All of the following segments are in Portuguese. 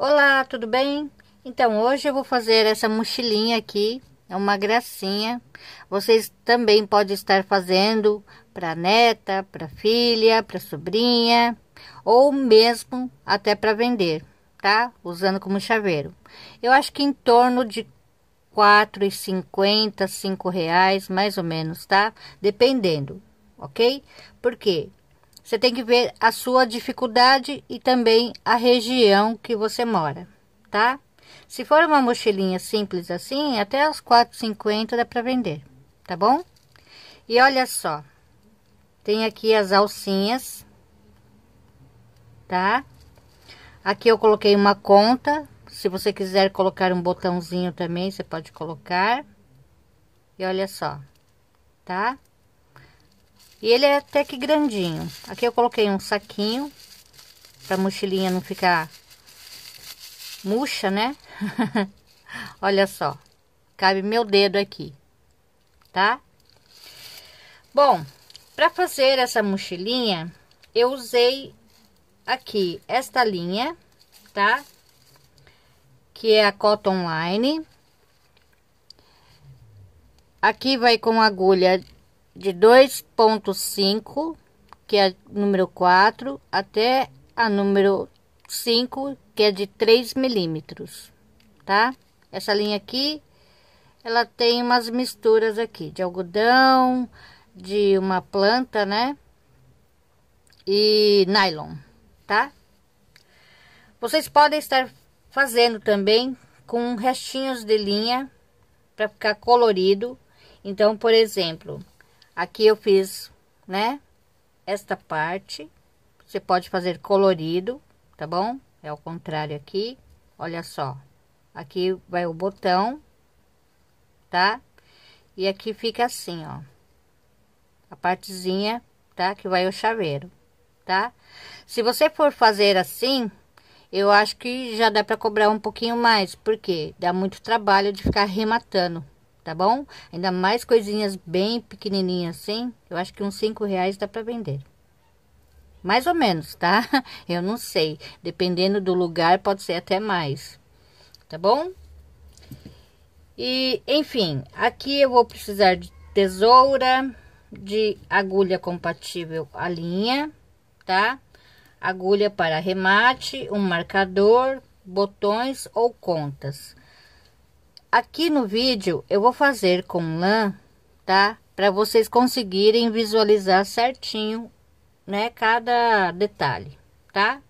Olá, tudo bem? Então, hoje eu vou fazer essa mochilinha aqui, é uma gracinha. Vocês também podem estar fazendo para neta, para filha, para sobrinha, ou mesmo até para vender, tá? Usando como chaveiro. Eu acho que em torno de quatro e cinquenta, cinco reais, mais ou menos, tá? Dependendo, ok? Porque você tem que ver a sua dificuldade e também a região que você mora, tá? Se for uma mochilinha simples assim, até os 4,50 dá para vender, tá bom? E olha só, tem aqui as alcinhas, tá? Aqui eu coloquei uma conta, se você quiser colocar um botãozinho também, você pode colocar. E olha só, tá? E ele é até que grandinho. Aqui eu coloquei um saquinho para a mochilinha não ficar murcha, né? Olha só, cabe meu dedo aqui, tá? Bom, para fazer essa mochilinha, eu usei aqui esta linha, tá? Que é a Cotton Line. Aqui vai com agulha de 2.5, que é número 4, até a número 5, que é de 3 milímetros, tá? Essa linha aqui, ela tem umas misturas aqui de algodão, de uma planta, né? E nylon, tá? Vocês podem estar fazendo também com restinhos de linha para ficar colorido. Então, por exemplo, Aqui eu fiz, né? Esta parte. Você pode fazer colorido, tá bom? É o contrário aqui. Olha só. Aqui vai o botão, tá? E aqui fica assim, ó. A partezinha, tá? Que vai o chaveiro, tá? Se você for fazer assim, eu acho que já dá para cobrar um pouquinho mais, porque dá muito trabalho de ficar rematando, tá bom? Ainda mais coisinhas bem pequenininhas assim, eu acho que uns cinco reais dá para vender. Mais ou menos, tá? Eu não sei, dependendo do lugar pode ser até mais, tá bom? E, enfim, aqui eu vou precisar de tesoura, de agulha compatível à linha, tá? Agulha para remate, um marcador, botões ou contas. Aqui no vídeo eu vou fazer com lã, tá? Para vocês conseguirem visualizar certinho, né? Cada detalhe, tá?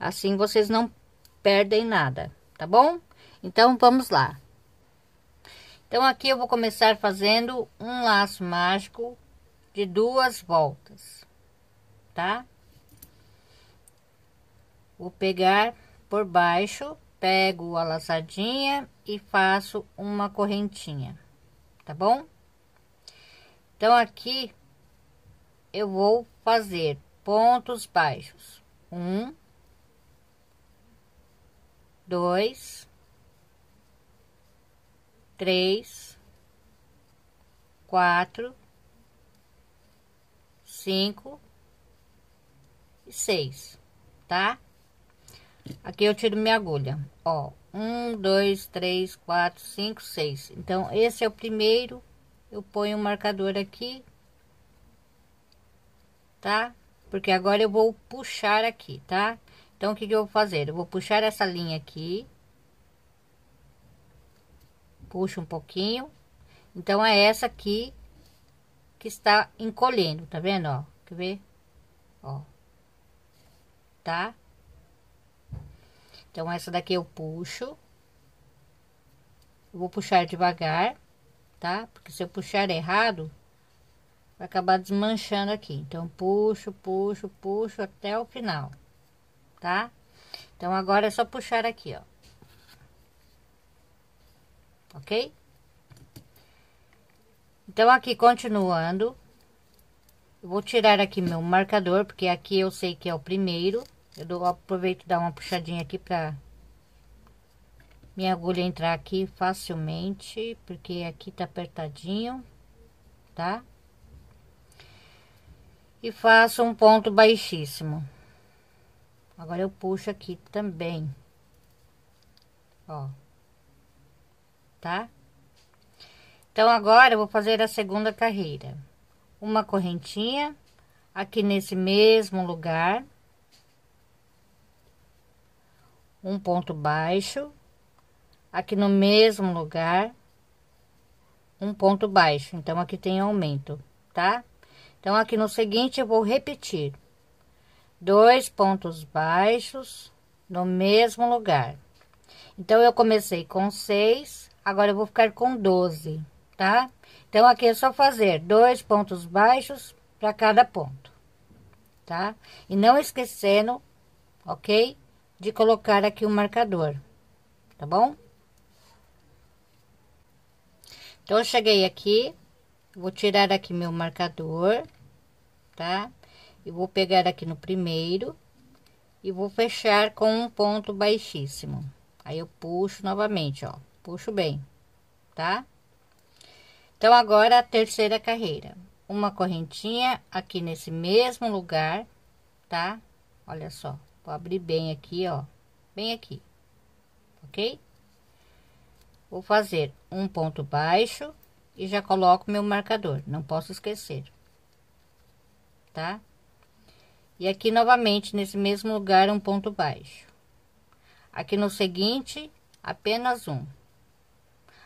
Assim vocês não perdem nada, tá bom? Então vamos lá. Então aqui eu vou começar fazendo um laço mágico de duas voltas, tá? Vou pegar por baixo, pego a laçadinha e faço uma correntinha, tá bom? Então, aqui eu vou fazer pontos baixos. Um, dois, três, quatro, cinco e seis, tá? Aqui eu tiro minha agulha, ó, um, dois, três, quatro, cinco, seis. Então, esse é o primeiro. Eu ponho o um marcador aqui. Tá? Porque agora eu vou puxar aqui, tá? Então, o que, que eu vou fazer? Eu vou puxar essa linha aqui. Puxo um pouquinho. Então, é essa aqui que está encolhendo, tá vendo, ó? Quer ver? Ó. Tá? Então, essa daqui eu puxo. vou puxar devagar, tá? Porque se eu puxar errado, vai acabar desmanchando aqui. Então, puxo, puxo, puxo até o final, tá? Então, agora é só puxar aqui, ó. Ok? Então, aqui, continuando, eu vou tirar aqui meu marcador, porque aqui eu sei que é o primeiro. Eu dou, aproveito e dou uma puxadinha aqui pra minha agulha entrar aqui facilmente, porque aqui tá apertadinho, tá? E faço um ponto baixíssimo. Agora eu puxo aqui também. Ó. Tá? Então, agora eu vou fazer a segunda carreira. Uma correntinha aqui nesse mesmo lugar um ponto baixo, aqui no mesmo lugar, um ponto baixo. Então, aqui tem aumento, tá? Então, aqui no seguinte, eu vou repetir. Dois pontos baixos no mesmo lugar. Então, eu comecei com seis, agora eu vou ficar com 12, tá? Então, aqui é só fazer dois pontos baixos para cada ponto, tá? E não esquecendo, ok? de colocar aqui o marcador, tá bom? Então, eu cheguei aqui, vou tirar aqui meu marcador, tá? E vou pegar aqui no primeiro e vou fechar com um ponto baixíssimo. Aí, eu puxo novamente, ó, puxo bem, tá? Então, agora a terceira carreira. Uma correntinha aqui nesse mesmo lugar, tá? Olha só. Vou abrir bem aqui, ó, bem aqui, ok? Vou fazer um ponto baixo e já coloco meu marcador, não posso esquecer, tá? E aqui novamente, nesse mesmo lugar, um ponto baixo. Aqui no seguinte, apenas um.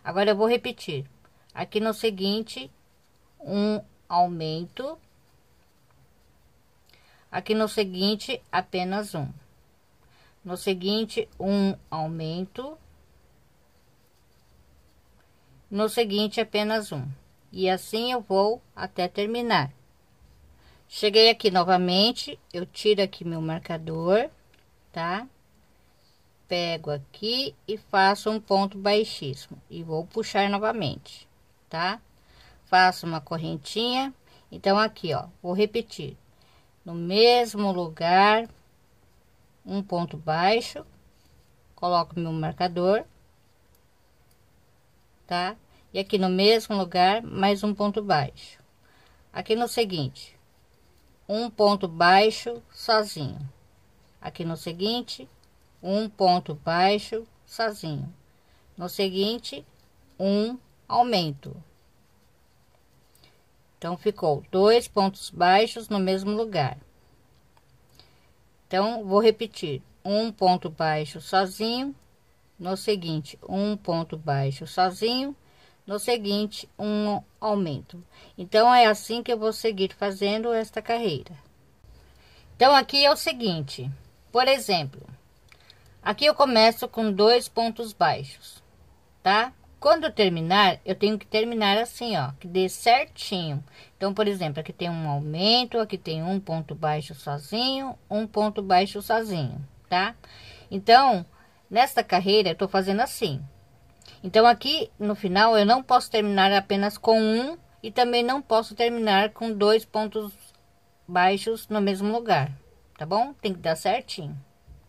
Agora, eu vou repetir. Aqui no seguinte, um aumento Aqui no seguinte, apenas um. No seguinte, um aumento. No seguinte, apenas um. E assim eu vou até terminar. Cheguei aqui novamente, eu tiro aqui meu marcador, tá? Pego aqui e faço um ponto baixíssimo e vou puxar novamente, tá? Faço uma correntinha. Então, aqui, ó, vou repetir no mesmo lugar, um ponto baixo, coloco meu marcador, tá? E aqui no mesmo lugar, mais um ponto baixo. Aqui no seguinte, um ponto baixo sozinho. Aqui no seguinte, um ponto baixo sozinho. No seguinte, um aumento. Então, ficou dois pontos baixos no mesmo lugar. Então, vou repetir: um ponto baixo sozinho, no seguinte, um ponto baixo sozinho, no seguinte, um aumento. Então, é assim que eu vou seguir fazendo esta carreira. Então, aqui é o seguinte: por exemplo, aqui eu começo com dois pontos baixos, tá? Quando eu terminar, eu tenho que terminar assim, ó, que dê certinho. Então, por exemplo, aqui tem um aumento, aqui tem um ponto baixo sozinho, um ponto baixo sozinho, tá? Então, nesta carreira, eu tô fazendo assim. Então, aqui no final, eu não posso terminar apenas com um e também não posso terminar com dois pontos baixos no mesmo lugar, tá bom? Tem que dar certinho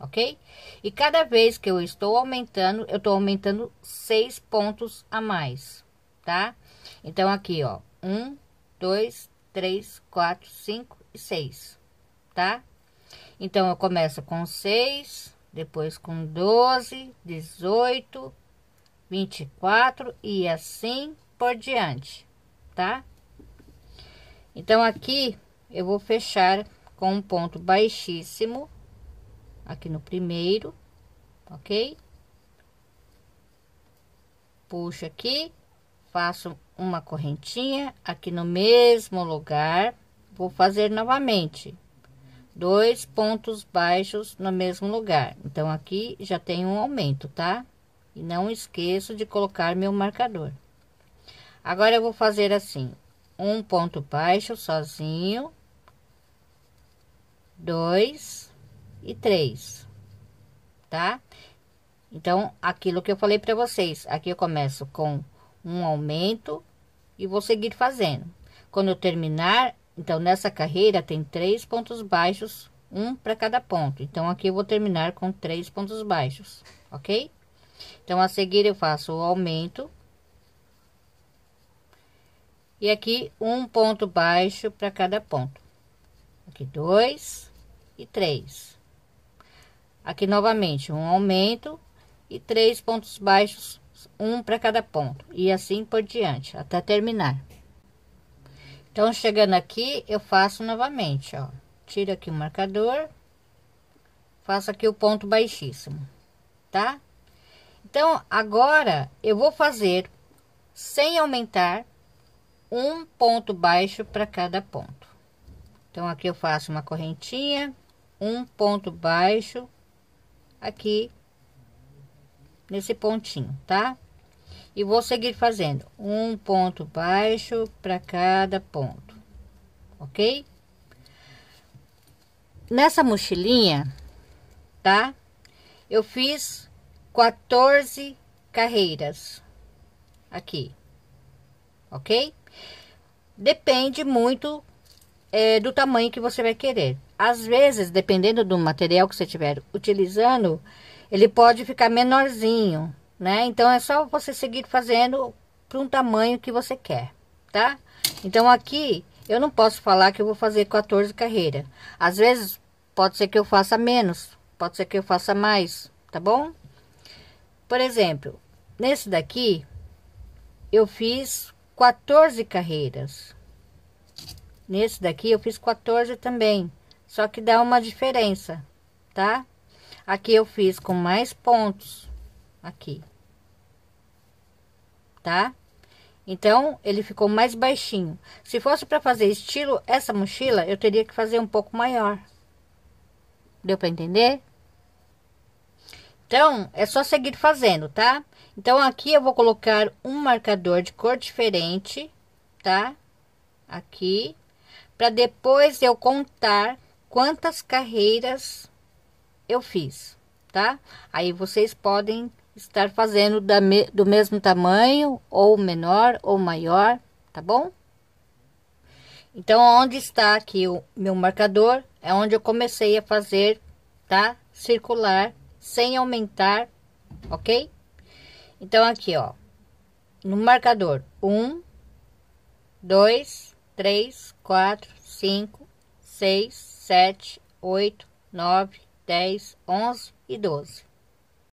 ok? E cada vez que eu estou aumentando, eu estou aumentando seis pontos a mais, tá? Então, aqui, ó, um, dois, três, quatro, cinco e seis, tá? Então, eu começo com seis, depois com doze, dezoito, vinte e quatro e assim por diante, tá? Então, aqui eu vou fechar com um ponto baixíssimo aqui no primeiro, ok? Puxo aqui, faço uma correntinha aqui no mesmo lugar, vou fazer novamente dois pontos baixos no mesmo lugar. Então, aqui já tem um aumento, tá? E não esqueço de colocar meu marcador. Agora, eu vou fazer assim, um ponto baixo sozinho, dois, e 3, tá? Então, aquilo que eu falei para vocês, aqui eu começo com um aumento e vou seguir fazendo. Quando eu terminar, então nessa carreira tem três pontos baixos, um para cada ponto. Então, aqui eu vou terminar com três pontos baixos, ok? Então, a seguir eu faço o aumento. E aqui, um ponto baixo para cada ponto. Aqui, dois e três. Aqui novamente, um aumento e três pontos baixos, um para cada ponto, e assim por diante, até terminar. Então, chegando aqui, eu faço novamente, ó. tira aqui o marcador, faço aqui o ponto baixíssimo, tá? Então, agora eu vou fazer sem aumentar um ponto baixo para cada ponto. Então, aqui eu faço uma correntinha, um ponto baixo aqui nesse pontinho, tá? E vou seguir fazendo um ponto baixo para cada ponto, ok? Nessa mochilinha, tá? Eu fiz 14 carreiras aqui, ok? Depende muito é, do tamanho que você vai querer. Às vezes, dependendo do material que você estiver utilizando, ele pode ficar menorzinho, né? Então é só você seguir fazendo para um tamanho que você quer, tá? Então aqui eu não posso falar que eu vou fazer 14 carreiras. Às vezes pode ser que eu faça menos, pode ser que eu faça mais, tá bom? Por exemplo, nesse daqui eu fiz 14 carreiras, Nesse daqui eu fiz 14 também, só que dá uma diferença, tá? Aqui eu fiz com mais pontos, aqui, tá? Então, ele ficou mais baixinho. Se fosse para fazer estilo essa mochila, eu teria que fazer um pouco maior. Deu para entender? Então, é só seguir fazendo, tá? Então, aqui eu vou colocar um marcador de cor diferente, tá? Aqui para depois eu contar quantas carreiras eu fiz, tá? Aí vocês podem estar fazendo me, do mesmo tamanho, ou menor, ou maior, tá bom? Então, onde está aqui o meu marcador, é onde eu comecei a fazer, tá? Circular, sem aumentar, ok? Então, aqui, ó, no marcador, um, dois, três, quatro, cinco, seis, sete, oito, nove, dez, onze e doze.